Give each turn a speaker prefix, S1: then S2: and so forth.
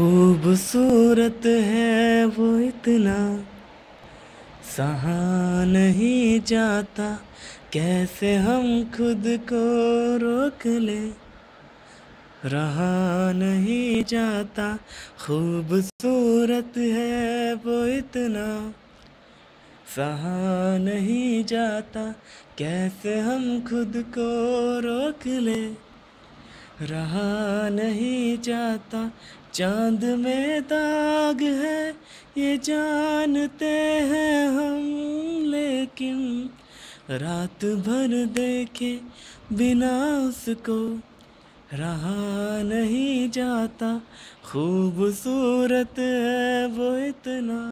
S1: खूबसूरत है वो इतना सहा नहीं जाता कैसे हम खुद को रोक ले रहा नहीं जाता खूबसूरत है वो इतना सहा नहीं जाता कैसे हम खुद को रोक ले रहा नहीं जाता चांद में दाग है ये जानते हैं हम लेकिन रात भर देखे बिना उसको रहा नहीं जाता खूबसूरत है वो इतना